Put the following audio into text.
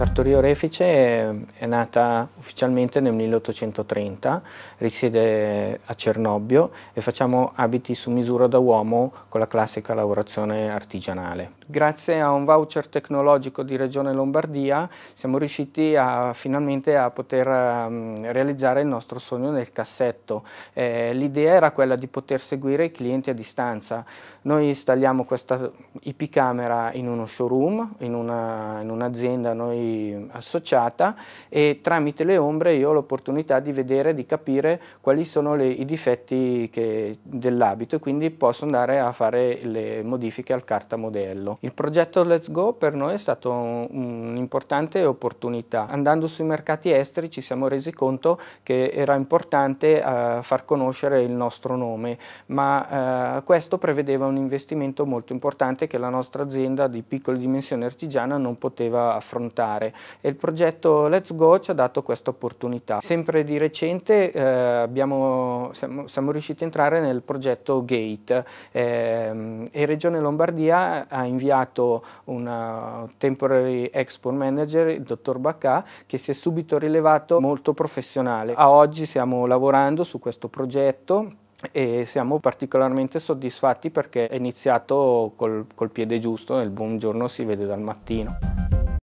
Sartorio Orefice è nata ufficialmente nel 1830, risiede a Cernobbio e facciamo abiti su misura da uomo con la classica lavorazione artigianale. Grazie a un voucher tecnologico di Regione Lombardia siamo riusciti a, finalmente a poter um, realizzare il nostro sogno nel cassetto. Eh, L'idea era quella di poter seguire i clienti a distanza. Noi installiamo questa IP camera in uno showroom, in un'azienda, un noi associata e tramite le ombre io ho l'opportunità di vedere, di capire quali sono le, i difetti dell'abito e quindi posso andare a fare le modifiche al carta modello. Il progetto Let's Go per noi è stato un'importante opportunità. Andando sui mercati esteri ci siamo resi conto che era importante eh, far conoscere il nostro nome, ma eh, questo prevedeva un investimento molto importante che la nostra azienda di piccole dimensioni artigiana non poteva affrontare fare e il progetto Let's Go ci ha dato questa opportunità. Sempre di recente eh, abbiamo, siamo, siamo, riusciti a entrare nel progetto Gate ehm, e Regione Lombardia ha inviato un temporary export manager, il dottor Baccà, che si è subito rilevato molto professionale. A oggi stiamo lavorando su questo progetto e siamo particolarmente soddisfatti perché è iniziato col, col piede giusto nel il buongiorno si vede dal mattino.